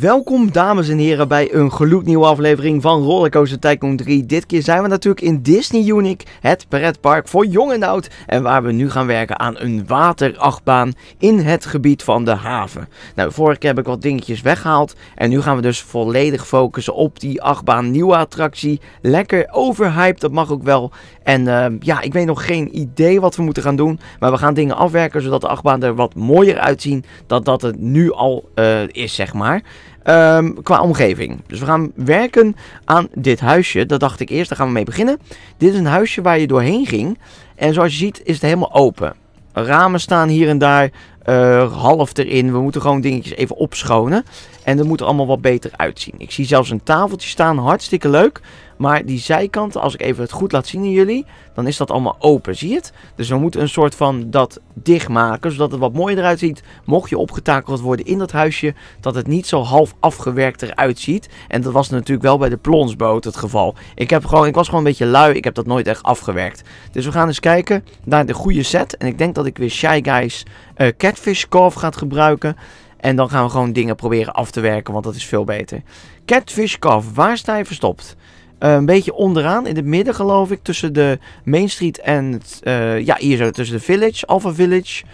Welkom dames en heren bij een gloednieuwe aflevering van Rollercoaster Tycoon 3. Dit keer zijn we natuurlijk in Disney Unique, het pretpark voor jong en oud. En waar we nu gaan werken aan een waterachtbaan in het gebied van de haven. Nou, vorige keer heb ik wat dingetjes weggehaald. En nu gaan we dus volledig focussen op die achtbaan nieuwe attractie. Lekker overhyped, dat mag ook wel. En ehm, ja, ik weet nog geen idee wat we moeten gaan doen. Maar we gaan dingen afwerken zodat de achtbaan er wat mooier uitzien dan dat het nu al eh, is, zeg maar. Ehm, qua omgeving. Dus we gaan werken aan dit huisje. Dat dacht ik eerst, daar gaan we mee beginnen. Dit is een huisje waar je doorheen ging. En zoals je ziet is het helemaal open. Ramen staan hier en daar eh, half erin. We moeten gewoon dingetjes even opschonen. En dat moet er allemaal wat beter uitzien. Ik zie zelfs een tafeltje staan, hartstikke leuk. Maar die zijkanten, als ik even het goed laat zien aan jullie, dan is dat allemaal open. Zie je het? Dus we moeten een soort van dat dichtmaken, zodat het wat mooier eruit ziet. Mocht je opgetakeld worden in dat huisje, dat het niet zo half afgewerkt eruit ziet. En dat was natuurlijk wel bij de plonsboot het geval. Ik, heb gewoon, ik was gewoon een beetje lui, ik heb dat nooit echt afgewerkt. Dus we gaan eens kijken naar de goede set. En ik denk dat ik weer Shy Guys eh, Catfish Cove gaat gebruiken. En dan gaan we gewoon dingen proberen af te werken, want dat is veel beter. Catfish Cove, waar sta je verstopt? Eh, een beetje onderaan, in het midden geloof ik, tussen de Main Street en het, eh, ja, hier zo tussen de Village, Alpha Village.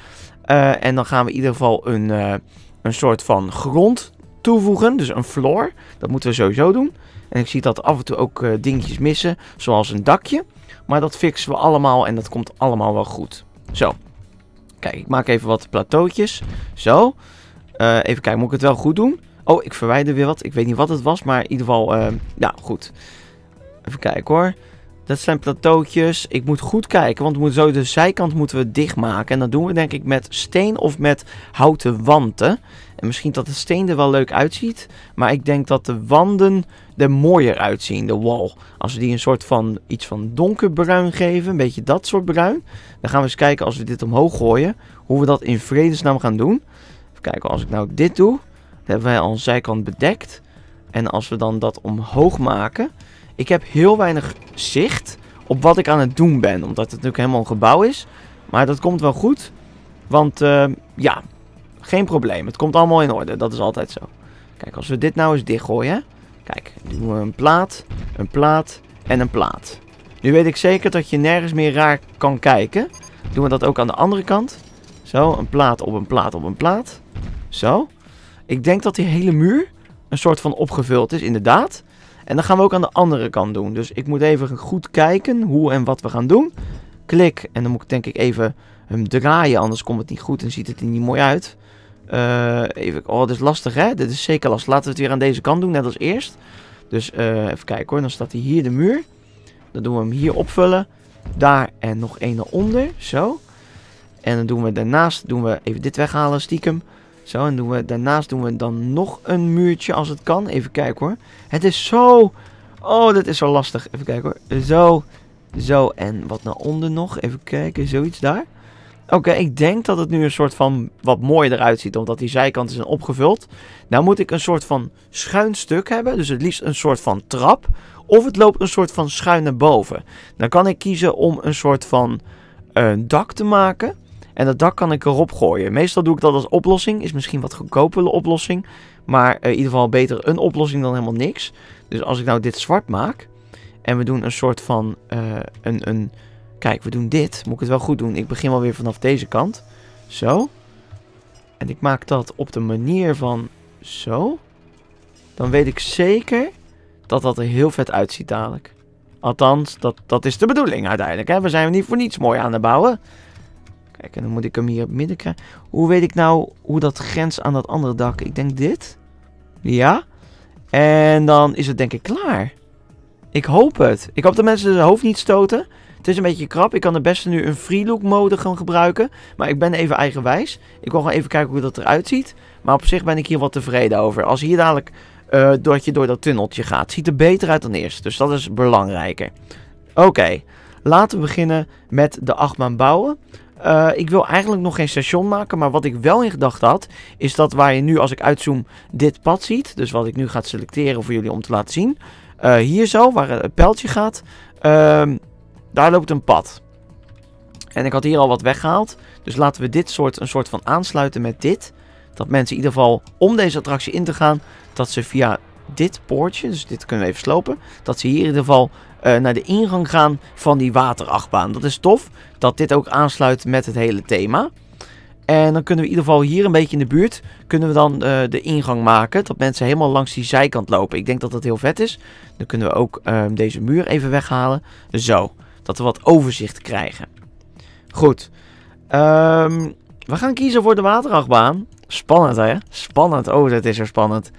Eh, en dan gaan we in ieder geval een, een soort van grond toevoegen, dus een floor. Dat moeten we sowieso doen. En ik zie dat af en toe ook dingetjes missen, zoals een dakje. Maar dat fixen we allemaal en dat komt allemaal wel goed. Zo. Kijk, ik maak even wat plateautjes. Zo. even kijken, moet ik het wel goed doen? Oh, ik verwijder weer wat. Ik weet niet wat het was, maar in ieder geval, ja, goed. Even kijken hoor. Dat zijn plateautjes. Ik moet goed kijken, want we moeten zo de zijkant moeten we dichtmaken. En dat doen we denk ik met steen of met houten wanten. En misschien dat de steen er wel leuk uitziet. Maar ik denk dat de wanden er mooier uitzien, de wall. Als we die een soort van iets van donkerbruin geven, een beetje dat soort bruin. Dan gaan we eens kijken als we dit omhoog gooien, hoe we dat in vredesnaam gaan doen. Even kijken, als ik nou dit doe, dan hebben wij al een zijkant bedekt. En als we dan dat omhoog maken, ik heb heel weinig zicht op wat ik aan het doen ben. Omdat het natuurlijk helemaal een gebouw is. Maar dat komt wel goed. Want eh, ja, geen probleem. Het komt allemaal in orde. Dat is altijd zo. Kijk, als we dit nou eens dichtgooien. Kijk, doen we een plaat, een plaat en een plaat. Nu weet ik zeker dat je nergens meer raar kan kijken. Doen we dat ook aan de andere kant. Zo, een plaat op een plaat op een plaat. Zo. Ik denk dat die hele muur een soort van opgevuld is, inderdaad. En dan gaan we ook aan de andere kant doen. Dus ik moet even goed kijken hoe en wat we gaan doen. Klik. En dan moet ik denk ik even hem draaien. Anders komt het niet goed en ziet het er niet mooi uit. Eh, even, oh, dit is lastig hè. Dit is zeker lastig. Laten we het weer aan deze kant doen, net als eerst. Dus eh, even kijken hoor. Dan staat hij hier de muur. Dan doen we hem hier opvullen. Daar en nog één eronder. Zo. En dan doen we daarnaast doen we even dit weghalen stiekem en daarnaast doen we dan nog een muurtje als het kan. Even kijken hoor. Het is zo... Oh, dat is zo lastig. Even kijken hoor. Zo, zo. En wat naar onder nog? Even kijken, zoiets daar. Oké, ik denk dat het nu een soort van wat mooier eruit ziet. Omdat die zijkanten zijn opgevuld. Nou moet ik een soort van schuin stuk hebben. Dus het liefst een soort van trap. Of het loopt een soort van schuin naar boven. Dan kan ik kiezen om een soort van eh, dak te maken. En dat dak kan ik erop gooien. Meestal doe ik dat als oplossing. Is misschien wat goedkopere oplossing. Maar eh, in ieder geval beter een oplossing dan helemaal niks. Dus als ik nou dit zwart maak. En we doen een soort van. Eh, een, een, kijk, we doen dit. Moet ik het wel goed doen? Ik begin wel weer vanaf deze kant. Zo. En ik maak dat op de manier van zo. Dan weet ik zeker dat dat er heel vet uitziet dadelijk. Althans, dat, dat is de bedoeling uiteindelijk. Hè? We zijn er niet voor niets mooi aan het bouwen. Kijk, en dan moet ik hem hier midden krijgen. Hoe weet ik nou hoe dat grens aan dat andere dak? Ik denk dit. Ja. En dan is het denk ik klaar. Ik hoop het. Ik hoop dat mensen hun hoofd niet stoten. Het is een beetje krap. Ik kan het beste nu een free look mode gaan gebruiken. Maar ik ben even eigenwijs. Ik wil gewoon even kijken hoe dat eruit ziet. Maar op zich ben ik hier wat tevreden over. Als hier dadelijk uh, eh, dat je door dat tunneltje gaat. Ziet er beter uit dan eerst. Dus dat is belangrijker. Oké. Laten we beginnen met de achtbaan bouwen. Eh, ik wil eigenlijk nog geen station maken, maar wat ik wel in gedachten had, is dat waar je nu als ik uitzoom dit pad ziet, dus wat ik nu ga selecteren voor jullie om te laten zien, eh, hier zo, waar het pijltje gaat, ehm, daar loopt een pad. En ik had hier al wat weggehaald, dus laten we dit soort een soort van aansluiten met dit. Dat mensen in ieder geval om deze attractie in te gaan, dat ze via dit poortje, dus dit kunnen we even slopen, dat ze hier in ieder geval eh, naar de ingang gaan van die waterachtbaan. Dat is tof dat dit ook aansluit met het hele thema. En dan kunnen we in ieder geval hier een beetje in de buurt, kunnen we dan eh, de ingang maken. Dat mensen helemaal langs die zijkant lopen. Ik denk dat dat heel vet is. Dan kunnen we ook ehm, deze muur even weghalen. Zo, dat we wat overzicht krijgen. Goed. Ehm, we gaan kiezen voor de waterachtbaan. Spannend hè? Spannend. Oh, dat is er spannend.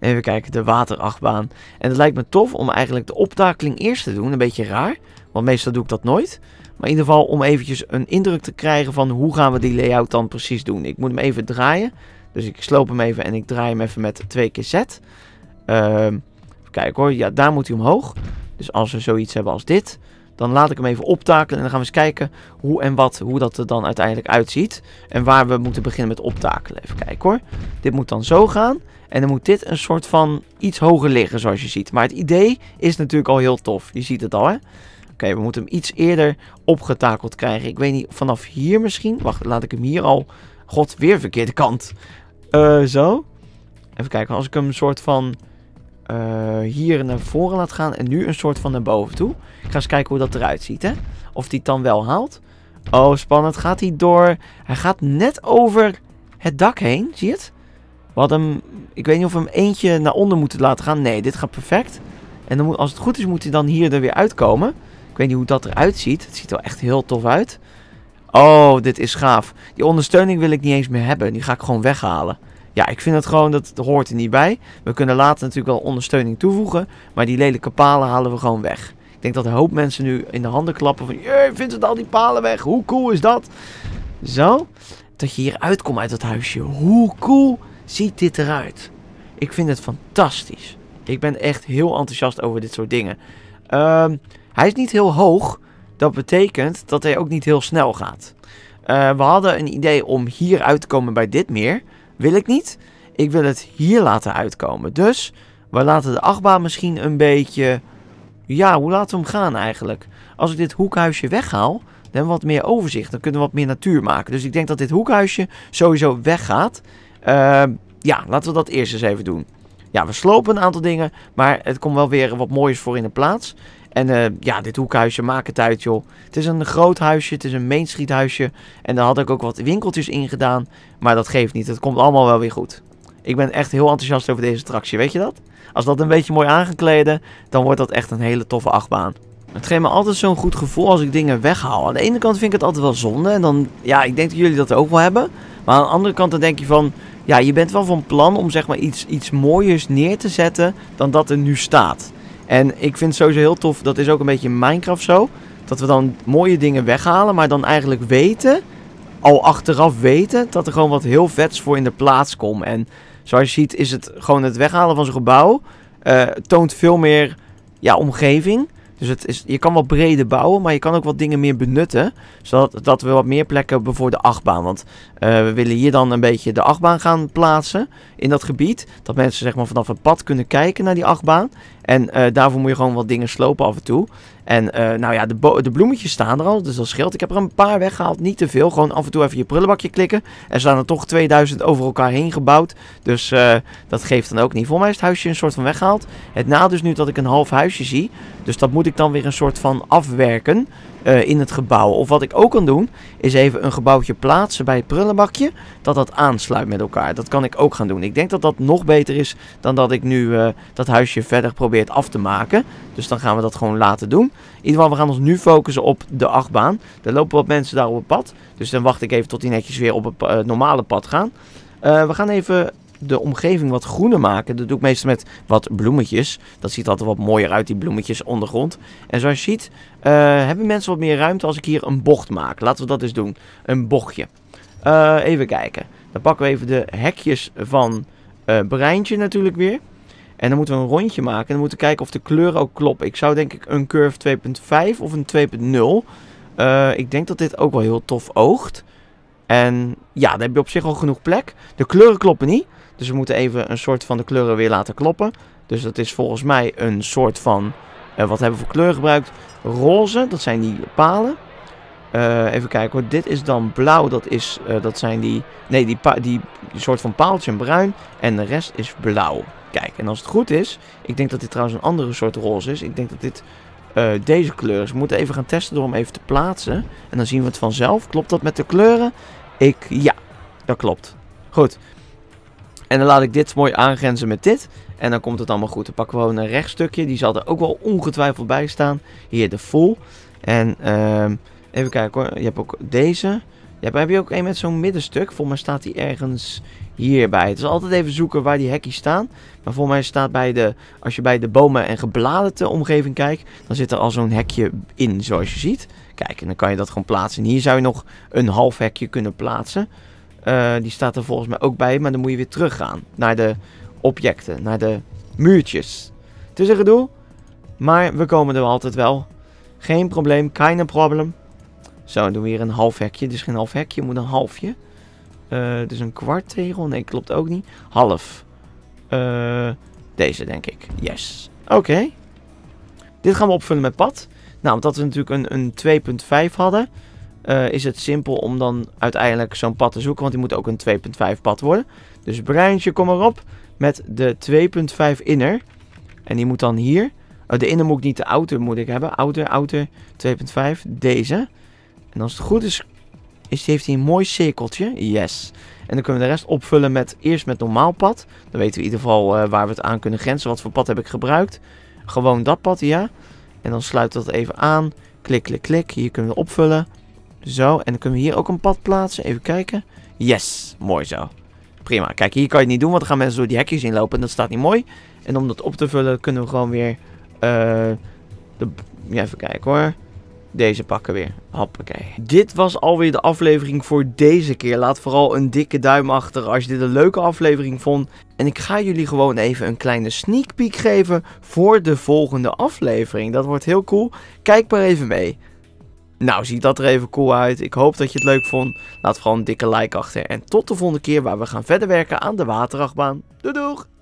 Even kijken, de waterachtbaan. En het lijkt me tof om eigenlijk de optakeling eerst te doen. Een beetje raar, want meestal doe ik dat nooit. Maar in ieder geval om eventjes een indruk te krijgen van hoe gaan we die layout dan precies doen. Ik moet hem even draaien. Dus ik sloop hem even en ik draai hem even met twee keer Z. Uh, even kijken hoor, ja daar moet hij omhoog. Dus als we zoiets hebben als dit, dan laat ik hem even optakelen. En dan gaan we eens kijken hoe en wat, hoe dat er dan uiteindelijk uitziet. En waar we moeten beginnen met optakelen. Even kijken hoor. Dit moet dan zo gaan. En dan moet dit een soort van iets hoger liggen, zoals je ziet. Maar het idee is natuurlijk al heel tof. Je ziet het al, hè? Oké, we moeten hem iets eerder opgetakeld krijgen. Ik weet niet, vanaf hier misschien? Wacht, laat ik hem hier al... God, weer verkeerde kant. Eh, zo. Even kijken, als ik hem een soort van... Eh, hier naar voren laat gaan en nu een soort van naar boven toe. Ik ga eens kijken hoe dat eruit ziet, hè. Of die het dan wel haalt. Oh, spannend. Gaat hij door... Hij gaat net over het dak heen, zie je het? We hadden hem, ik weet niet of we hem eentje naar onder moeten laten gaan. Nee, dit gaat perfect. En dan moet, als het goed is, moet hij dan hier er weer uitkomen. Ik weet niet hoe dat eruit ziet. Het ziet er echt heel tof uit. Oh, dit is gaaf. Die ondersteuning wil ik niet eens meer hebben. Die ga ik gewoon weghalen. Ja, ik vind het gewoon, dat hoort er niet bij. We kunnen later natuurlijk wel ondersteuning toevoegen. Maar die lelijke palen halen we gewoon weg. Ik denk dat een hoop mensen nu in de handen klappen van... Jee, vindt het al die palen weg? Hoe cool is dat? Zo. Dat je hier uitkomt uit dat huisje. Hoe cool ziet dit eruit? Ik vind het fantastisch. Ik ben echt heel enthousiast over dit soort dingen. Ehm, hij is niet heel hoog. Dat betekent dat hij ook niet heel snel gaat. Eh, we hadden een idee om hier uit te komen bij dit meer. Wil ik niet. Ik wil het hier laten uitkomen. Dus we laten de achtbaan misschien een beetje... Ja, hoe laten we hem gaan eigenlijk? Als ik dit hoekhuisje weghaal, dan wat meer overzicht. Dan kunnen we wat meer natuur maken. Dus ik denk dat dit hoekhuisje sowieso weggaat. Ehm, ja, laten we dat eerst eens even doen. Ja, we slopen een aantal dingen, maar het komt wel weer wat moois voor in de plaats. En eh, ja, dit hoekhuisje, maak het uit joh. Het is een groot huisje, het is een mainstreethuisje. En daar had ik ook wat winkeltjes in gedaan. Maar dat geeft niet, het komt allemaal wel weer goed. Ik ben echt heel enthousiast over deze attractie, weet je dat? Als dat een beetje mooi aangekleden, dan wordt dat echt een hele toffe achtbaan. Het geeft me altijd zo'n goed gevoel als ik dingen weghaal. Aan de ene kant vind ik het altijd wel zonde. En dan, ja, ik denk dat jullie dat ook wel hebben. Maar aan de andere kant dan denk je van, ja, je bent wel van plan om zeg maar iets, iets mooiers neer te zetten dan dat er nu staat. En ik vind het sowieso heel tof, dat is ook een beetje in Minecraft zo. Dat we dan mooie dingen weghalen, maar dan eigenlijk weten, al achteraf weten, dat er gewoon wat heel vets voor in de plaats komt. En zoals je ziet is het gewoon het weghalen van zo'n gebouw, eh, toont veel meer ja, omgeving. Dus het is, je kan wat breder bouwen, maar je kan ook wat dingen meer benutten. Zodat dat we wat meer plekken hebben voor de achtbaan. Want eh, we willen hier dan een beetje de achtbaan gaan plaatsen in dat gebied. Dat mensen zeg maar, vanaf het pad kunnen kijken naar die achtbaan. En eh, daarvoor moet je gewoon wat dingen slopen af en toe. En eh, nou ja, de, de, bloemetjes staan er al, dus dat scheelt. Ik heb er een paar weggehaald, niet te veel. Gewoon af en toe even je prullenbakje klikken. Er staan er toch 2000 over elkaar heen gebouwd. Dus eh, dat geeft dan ook niet. Voor mij is het huisje een soort van weggehaald. Het na is nu dat ik een half huisje zie. Dus dat moet ik dan weer een soort van afwerken. Eh, in het gebouw. Of wat ik ook kan doen, is even een gebouwtje plaatsen bij het prullenbakje. Dat dat aansluit met elkaar. Dat kan ik ook gaan doen. Ik denk dat dat nog beter is dan dat ik nu eh, dat huisje verder probeer af te maken. Dus dan gaan we dat gewoon laten doen. In ieder geval, we gaan ons nu focussen op de achtbaan. Er lopen wat mensen daar op het pad. Dus dan wacht ik even tot die netjes weer op het eh, normale pad gaan. we gaan even de omgeving wat groener maken. Dat doe ik meestal met wat bloemetjes. Dat ziet altijd wat mooier uit, die bloemetjes ondergrond. En zoals je ziet, eh, hebben mensen wat meer ruimte als ik hier een bocht maak. Laten we dat eens doen. Een bochtje. Eh, even kijken. Dan pakken we even de hekjes van uh, Breintje natuurlijk weer. En dan moeten we een rondje maken. En dan moeten we kijken of de kleuren ook kloppen. Ik zou denk ik een curve 2.5 of een 2.0. ik denk dat dit ook wel heel tof oogt. En ja, dan heb je op zich al genoeg plek. De kleuren kloppen niet. Dus we moeten even een soort van de kleuren weer laten kloppen. Dus dat is volgens mij een soort van, eh, wat hebben we voor kleur gebruikt? Roze, dat zijn die palen. Eh, even kijken hoor, dit is dan blauw, dat, is, eh, dat zijn die, nee die, die, soort van paaltje en bruin. En de rest is blauw. Kijk, en als het goed is, ik denk dat dit trouwens een andere soort roze is. Ik denk dat dit deze kleur is. We moeten even gaan testen door hem even te plaatsen. En dan zien we het vanzelf. Klopt dat met de kleuren? Ik, ja, dat klopt. Goed, en dan laat ik dit mooi aangrenzen met dit. En dan komt het allemaal goed. Dan pakken we gewoon een rechtstukje. Die zal er ook wel ongetwijfeld bij staan. Hier de full. En ehm, even kijken hoor. Je hebt ook deze. Je hebt, heb je ook een met zo'n middenstuk? Volgens mij staat die ergens hierbij. Het is altijd even zoeken waar die hekjes staan. Maar volgens mij staat bij de... Als je bij de bomen en gebladerte omgeving kijkt... Dan zit er al zo'n hekje in, zoals je ziet. Kijk, en dan kan je dat gewoon plaatsen. En hier zou je nog een half hekje kunnen plaatsen. Eh, die staat er volgens mij ook bij, maar dan moet je weer teruggaan naar de objecten, naar de muurtjes. Het is een gedoe, maar we komen er altijd wel. Geen probleem, geen probleem. Zo, dan doen we hier een half hekje. Dus geen half hekje, moet een halfje. Uh, dus een kwart tegel. Nee, klopt ook niet. Half. Eh, deze, denk ik. Yes. Oké. Dit gaan we opvullen met pad. Nou, omdat we natuurlijk een, een 2.5 hadden, eh, is het simpel om dan uiteindelijk zo'n pad te zoeken. Want die moet ook een 2.5 pad worden. Dus breintje, kom maar op met de 2.5 inner. En die moet dan hier. Oh, de inner moet ik niet, de outer moet ik hebben. Outer, outer, 2.5, deze. En als het goed is, is heeft hij een mooi cirkeltje. Yes. En dan kunnen we de rest opvullen met eerst met normaal pad. Dan weten we in ieder geval eh, waar we het aan kunnen grenzen. Wat voor pad heb ik gebruikt? Gewoon dat pad, ja. En dan sluit dat even aan. Klik, klik, klik. Hier kunnen we opvullen. Zo, en dan kunnen we hier ook een pad plaatsen. Even kijken. Yes, mooi zo. Prima. Kijk, hier kan je het niet doen, want dan gaan mensen door die hekjes inlopen. En dat staat niet mooi. En om dat op te vullen kunnen we gewoon weer... Eh, de, ja, even kijken hoor. Deze pakken weer. Hoppakee. Dit was alweer de aflevering voor deze keer. Laat vooral een dikke duim achter als je dit een leuke aflevering vond. En ik ga jullie gewoon even een kleine sneak peek geven voor de volgende aflevering. Dat wordt heel cool. Kijk maar even mee. Nou, ziet dat er even cool uit. Ik hoop dat je het leuk vond. Laat vooral een dikke like achter. En tot de volgende keer waar we gaan verder werken aan de waterachtbaan. Doei doeg!